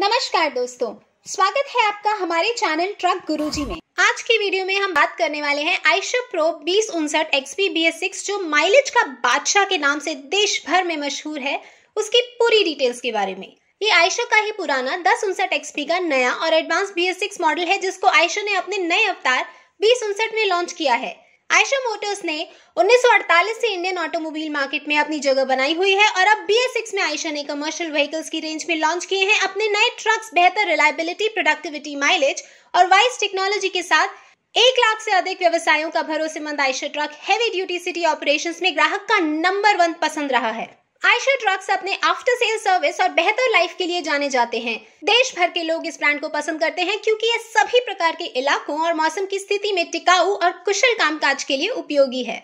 नमस्कार दोस्तों स्वागत है आपका हमारे चैनल ट्रक गुरुजी में आज की वीडियो में हम बात करने वाले हैं आयशा प्रो बीस उनसठ एक्सपी बी एस सिक्स जो माइलेज का बादशाह के नाम से देश भर में मशहूर है उसकी पूरी डिटेल्स के बारे में ये आयशा का ही पुराना दस उनसठ एक्सपी का नया और advance B S six model है जिसको आयशा ने अपने नए अवतार बीस उनसठ में लॉन्च किया है आयशा मोटर्स ने 1948 से इंडियन ऑटोमोबाइल मार्केट में अपनी जगह बनाई हुई है और अब बी में आयशा ने कमर्शियल व्हीकल्स की रेंज में लॉन्च किए हैं अपने नए ट्रक्स बेहतर रिलायबिलिटी प्रोडक्टिविटी माइलेज और वाइस टेक्नोलॉजी के साथ एक लाख से अधिक व्यवसायों का भरोसेमंद Eicher truck heavy duty city operation में ग्राहक का नंबर वन पसंद रहा है आयशा ड्रग्स अपने आफ्टर सेल सर्विस और बेहतर लाइफ के लिए जाने जाते हैं देश भर के लोग इस ब्रांड को पसंद करते हैं क्योंकि ये सभी प्रकार के इलाकों और मौसम की स्थिति में टिकाऊ और कुशल कामकाज के लिए उपयोगी है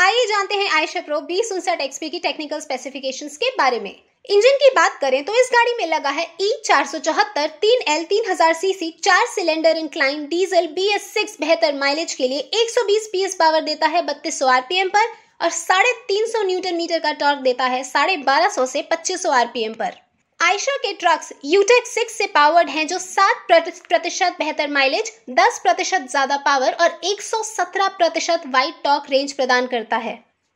आइए जानते हैं आयशा प्रो बीस उनसठ एक्सपी की टेक्निकल स्पेसिफिकेशन के बारे में इंजन की बात करें तो इस गाड़ी में लगा है ई e चार सौ चौहत्तर तीन एल तीन हजार सीसी चार cylinder inline diesel B S six बेहतर माइलेज के लिए एक सौ बीस पी एस पावर देता है बत्तीस पी आरपीएम पर और साढ़े तीन सौ न्यूटन मीटर का टॉर्क देता है साढ़े बारह सौ से पच्चीस सौ आरपीएम पर आयशा के ट्रक्स यूटेक सिक्स से पावर्ड हैं जो सात प्रतिशत बेहतर माइलेज दस प्रतिशत ज्यादा पावर और एक सौ सत्रह प्रतिशत वाइड टॉक रेंज प्रदान करता है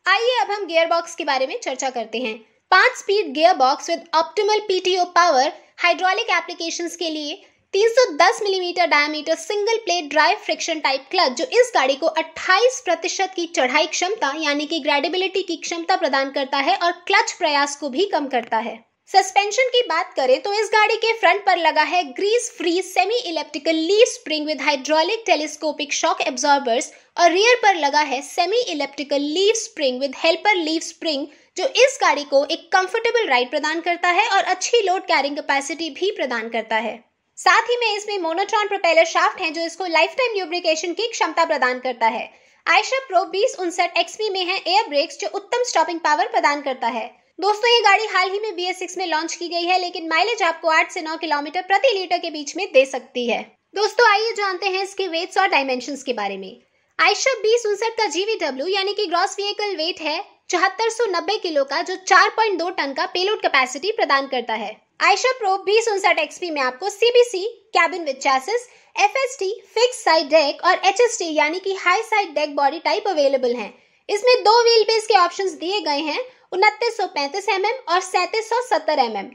आइए अब हम गियर बॉक्स के बारे में चर्चा करते हैं पांच speed gear box with optimal PTO power hydraulic applications के लिए 310 millimetre diameter single plate drive friction type clutch जो इस गाड़ी को 28 प्रतिशत की चढ़ाई क्षमता यानी कि ग्रेडेबिलिटी की क्षमता प्रदान करता है और क्लच प्रयास को भी कम करता है सस्पेंशन की बात करें तो इस गाड़ी के फ्रंट पर लगा है grease free semi elliptical leaf spring with hydraulic telescopic shock absorbers और रियर पर लगा है semi elliptical leaf spring with helper leaf spring जो इस गाड़ी को एक कंफर्टेबल राइड प्रदान करता है और अच्छी लोड कैरिंग कैपेसिटी भी प्रदान करता है साथ ही में इसमें मोनोट्रॉन प्रोपेलर शाफ्ट है जो इसको लाइफ टाइम ल्यूब्रिकेशन की क्षमता प्रदान करता है आयशा प्रो बीस उनसठ एक्सपी में है एयर ब्रेक्स जो उत्तम स्टॉपिंग पावर प्रदान करता है दोस्तों ये गाड़ी हाल ही में बी एस में लॉन्च की गई है लेकिन माइलेज आपको आठ से नौ किलोमीटर प्रति लीटर के बीच में दे सकती है दोस्तों आइए जानते हैं इसके वेट्स और डायमेंशन के बारे में आयशा बीस उनसठ का जीवी डब्ल्यू यानी कि ग्रॉस व्हीकल वेट है चौहत्तर किलो का जो दो टन का पेलोड कैपेसिटी प्रदान करता है आयशा प्रो बीस उनसठ एक्सपी में आपको CBC cabin with chassis T fix side deck और टी यानी कि high side deck body type available है इसमें दो व्हील बेस के ऑप्शन दिए गए हैं उनतीस सौ पैंतीस एम एम और सैंतीस सौ सत्तर एम एम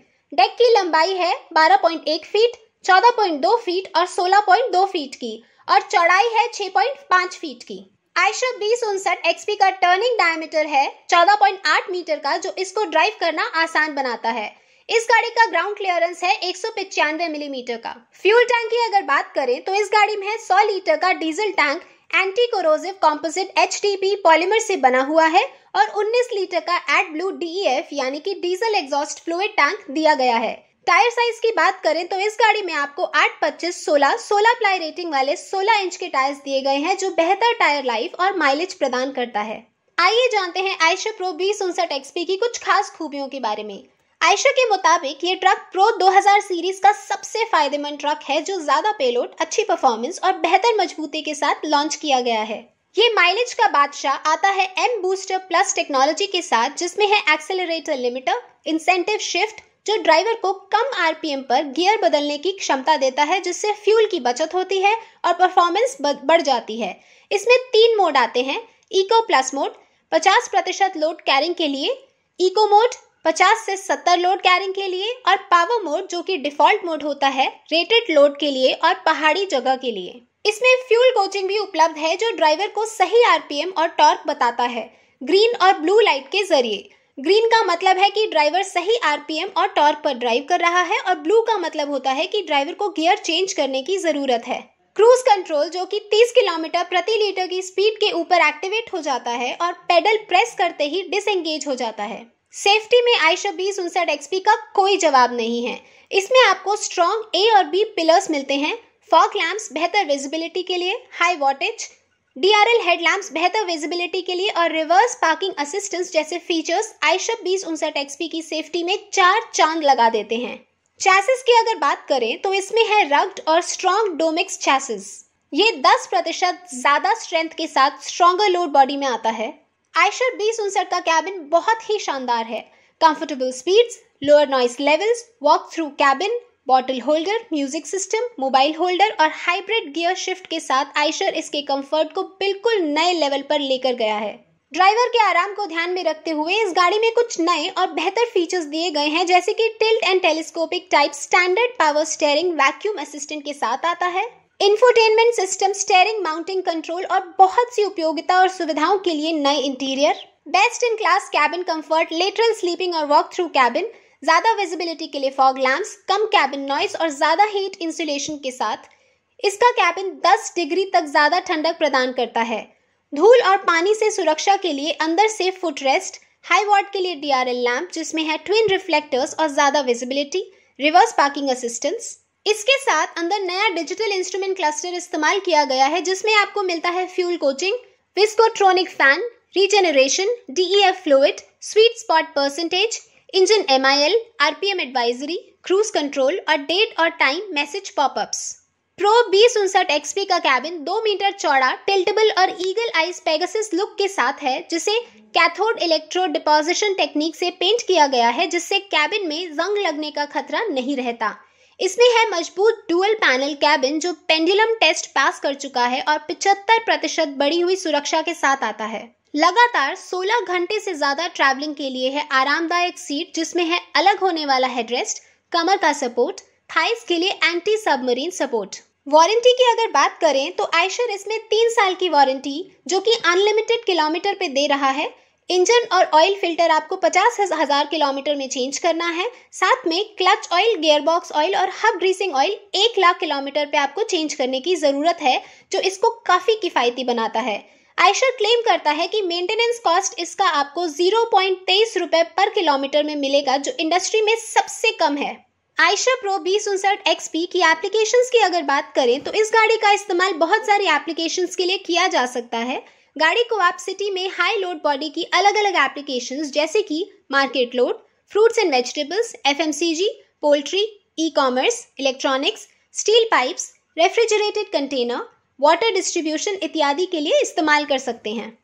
डेक की लंबाई है बारह पॉइंट एक फीट चौदह पॉइंट दो फीट और सोलह पॉइंट दो फीट की और चौड़ाई है छह पॉइंट पांच फीट की आयशा बीस उनसठ एक्सपी का टर्निंग डायमीटर है चौदह पॉइंट आठ मीटर का जो इसको ड्राइव करना आसान बनाता है इस गाड़ी का ग्राउंड क्लियरेंस है एक मिलीमीटर का फ्यूल टैंक की अगर बात करें तो इस गाड़ी में सौ 100 लीटर का diesel tank anti corrosive composite H polymer से बना हुआ है और 19 लीटर का एड ब्लू डीईएफ यानी कि डीजल एग्जॉस्ट फ्लूड टैंक दिया गया है टायर साइज की बात करें तो इस गाड़ी में आपको 8, 25, 16, 16 प्लाई रेटिंग वाले 16 इंच के टायर्स दिए गए हैं जो बेहतर टायर लाइफ और माइलेज प्रदान करता है आइए जानते हैं आयशा प्रो बीस उनसठ एक्सपी की कुछ खास खूबियों के बारे में आयशा के मुताबिक ये ट्रक प्रो 2000 सीरीज का सबसे फायदेमंद ट्रक है जो ज्यादा पेलोड अच्छी परफॉर्मेंस और बेहतर मजबूती के साथ लॉन्च किया गया है ये माइलेज का बादशाह आता है एम बूस्टर प्लस टेक्नोलॉजी के साथ जिसमें है एक्सेलरेटर लिमिटर इंसेंटिव शिफ्ट जो ड्राइवर को कम आरपीएम पर गियर बदलने की क्षमता देता है जिससे फ्यूल की बचत होती है और परफॉर्मेंस बढ़ जाती है इसमें तीन मोड आते हैं इको प्लस मोड 50 प्रतिशत लोड कैरिंग के लिए इको मोड पचास से सत्तर लोड कैरिंग के लिए और पावर मोड जो कि डिफॉल्ट मोड होता है रेटेड लोड के लिए और पहाड़ी जगह के लिए इसमें फ्यूल कोचिंग भी उपलब्ध है जो ड्राइवर को सही आरपीएम और टॉर्क बताता है ग्रीन और ब्लू लाइट के जरिए ग्रीन का मतलब है कि ड्राइवर सही आरपीएम और टॉर्क पर ड्राइव कर रहा है और ब्लू का मतलब होता है कि ड्राइवर को गियर चेंज करने की जरूरत है क्रूज कंट्रोल जो कि 30 किलोमीटर प्रति लीटर की स्पीड के ऊपर एक्टिवेट हो जाता है और पेडल प्रेस करते ही डिसएंगेज हो जाता है सेफ्टी में आयशा बीस उनसठ एक्सपी का कोई जवाब नहीं है इसमें आपको स्ट्रॉन्ग ए और बी पिलर्स मिलते हैं फॉग लैम्प्स बेहतर विजिबिलिटी के लिए हाई वॉटेज डीआरएल हेडलैम्प्स बेहतर विजिबिलिटी के लिए और रिवर्स पार्किंग असिस्टेंस जैसे फीचर्स आईशप बीस उनसठ एक्सपी की सेफ्टी में चार चांद लगा देते हैं चैसेस की अगर बात करें तो इसमें है रग्ड और स्ट्रॉन्ग डोमिक्स चैसेस ये 10 प्रतिशत ज्यादा स्ट्रेंथ के साथ स्ट्रॉन्गर लोड बॉडी में आता है आयशर बीस उनसठ का कैबिन बहुत ही शानदार है comfortable speeds lower noise levels walk through cabin bottle holder music system mobile holder और हाइब्रिड गियर शिफ्ट के साथ आयशर इसके कंफर्ट को बिल्कुल नए लेवल पर लेकर गया है ड्राइवर के आराम को ध्यान में रखते हुए इस गाड़ी में कुछ नए और बेहतर फीचर्स दिए गए हैं जैसे कि tilt and telescopic type standard power steering vacuum assistant के साथ आता है infotainment system steering mounting control और बहुत सी उपयोगिता और सुविधाओं के लिए नए interior best in class cabin comfort lateral sleeping और वॉक थ्रू कैबिन ज़्यादा विजिबिलिटी के लिए फॉग लैम्प्स कम कैबिन नॉइस और ज़्यादा हीट इंसुलेशन के साथ इसका कैबिन 10 डिग्री तक ज़्यादा ठंडक प्रदान करता है धूल और पानी से सुरक्षा के लिए अंदर से फुट रेस्ट हाई वॉट के लिए डीआरएल लैम्प जिसमें है ट्विन रिफ्लेक्टर्स और ज़्यादा विजिबिलिटी रिवर्स पार्किंग असिस्टेंस इसके साथ अंदर नया डिजिटल इंस्ट्रूमेंट क्लस्टर इस्तेमाल किया गया है जिसमें आपको मिलता है fuel coaching viscotronic fan regeneration DEF fluid sweet spot percentage engine M I L R P M advisory cruise control और डेट और टाइम मैसेज पॉपअप्स प्रो बीस उनसठ एक्सपी का कैबिन दो मीटर चौड़ा टिल्टेबल और ईगल आइज पेगासिस लुक के साथ है जिसे कैथोड इलेक्ट्रो डिपोजिशन टेक्निक से पेंट किया गया है जिससे कैबिन में जंग लगने का खतरा नहीं रहता इसमें है मजबूत डुअल पैनल कैबिन जो पेंडुलम टेस्ट पास कर चुका है और 75 प्रतिशत बढ़ी हुई सुरक्षा के साथ आता है लगातार 16 घंटे से ज्यादा ट्रैवलिंग के लिए है आरामदायक सीट जिसमें है अलग होने वाला हेडरेस्ट कमर का सपोर्ट थाइस के लिए एंटी सबमरीन सपोर्ट वारंटी की अगर बात करें तो आयशर इसमें तीन साल की वारंटी जो कि अनलिमिटेड किलोमीटर पे दे रहा है इंजन और ऑयल फिल्टर आपको पचास हजार किलोमीटर में चेंज करना है साथ में क्लच ऑयल गियरबॉक्स ऑयल और हब ग्रीसिंग ऑयल एक लाख किलोमीटर पे आपको चेंज करने की ज़रूरत है जो इसको काफ़ी किफ़ायती बनाता है आयशर क्लेम करता है कि मेंटेनेंस कॉस्ट इसका आपको जीरो पॉइंट तेईस रुपए पर किलोमीटर में मिलेगा जो इंडस्ट्री में सबसे कम है आयशा प्रो बीस उनसठ एक्सपी की एप्लीकेशन की अगर बात करें तो इस गाड़ी का इस्तेमाल बहुत सारी एप्लीकेशन के लिए किया जा सकता है गाड़ी को आप सिटी में हाई लोड बॉडी की अलग अलग एप्लीकेशन जैसे कि market load fruits and vegetables एफ poultry e commerce electronics steel pipes refrigerated container water distribution इत्यादि के लिए इस्तेमाल कर सकते हैं